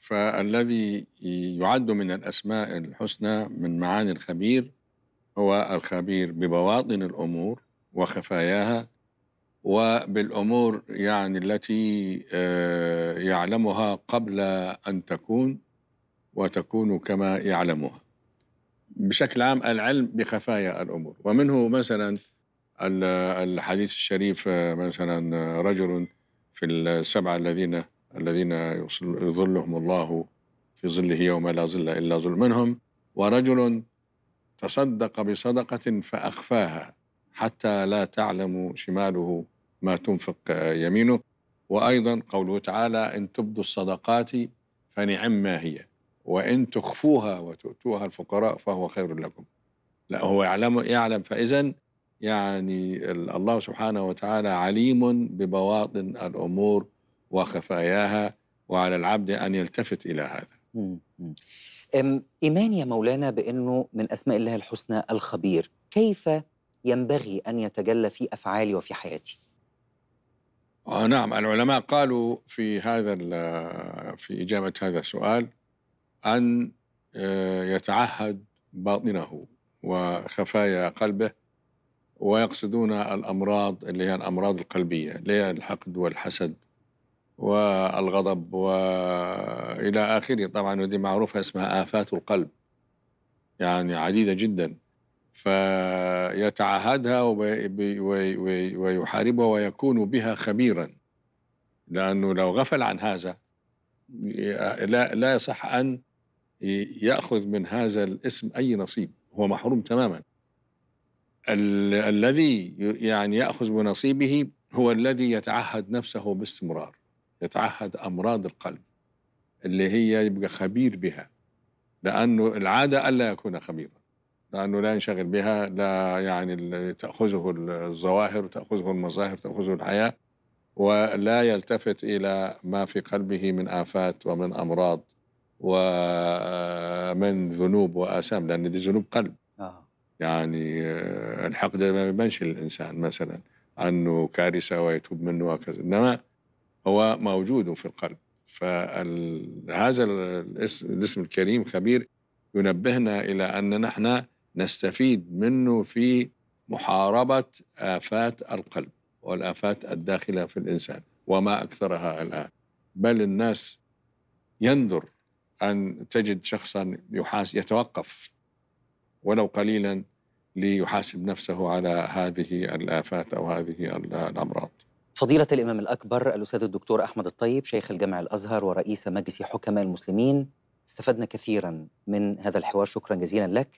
فالذي يعد من الأسماء الحسنى من معاني الخبير هو الخبير ببواطن الأمور وخفاياها وبالأمور يعني التي آه، يعلمها قبل أن تكون وتكون كما يعلمها بشكل عام العلم بخفايا الأمور ومنه مثلا الحديث الشريف آه، مثلا آه، رجل في السبعة الذين الذين يظلهم الله في ظله يوم لا ظل إلا ظل منهم ورجل تصدق بصدقة فأخفاها حتى لا تعلم شماله ما تنفق يمينه وأيضا قوله تعالى إن تبدوا الصدقات فنعم ما هي وإن تخفوها وتؤتوها الفقراء فهو خير لكم لا هو يعلم يعلم فإذا يعني الله سبحانه وتعالى عليم ببواطن الأمور وخفاياها وعلى العبد أن يلتفت إلى هذا إيمان يا مولانا بأنه من أسماء الله الحسنى الخبير كيف ينبغي أن يتجلى في أفعالي وفي حياتي آه نعم العلماء قالوا في هذا في إجابة هذا السؤال أن آه، يتعهد باطنه وخفايا قلبه ويقصدون الأمراض اللي هي الأمراض القلبية اللي هي الحقد والحسد والغضب والى اخره طبعا ودي معروفه اسمها افات القلب يعني عديده جدا فيتعهدها ويحاربها ويكون بها خبيرا لانه لو غفل عن هذا لا لا يصح ان ياخذ من هذا الاسم اي نصيب هو محروم تماما الذي يعني ياخذ بنصيبه هو الذي يتعهد نفسه باستمرار يتعهد امراض القلب اللي هي يبقى خبير بها لانه العاده الا يكون خبيرا لانه لا ينشغل بها لا يعني تاخذه الظواهر تاخذه المظاهر تاخذه الحياه ولا يلتفت الى ما في قلبه من افات ومن امراض ومن ذنوب واثام لان دي ذنوب قلب آه. يعني الحقد ما بيبانش للانسان مثلا انه كارثه ويتوب منه وكذا انما هو موجود في القلب فهذا الاسم, الاسم الكريم خبير ينبهنا إلى أن نحن نستفيد منه في محاربة آفات القلب والآفات الداخلة في الإنسان وما أكثرها الآن بل الناس يندر أن تجد شخصا يحاس يتوقف ولو قليلا ليحاسب نفسه على هذه الآفات أو هذه الأمراض فضيلة الإمام الأكبر الأستاذ الدكتور أحمد الطيب شيخ الجامع الأزهر ورئيس مجلس حكماء المسلمين استفدنا كثيرا من هذا الحوار شكرا جزيلا لك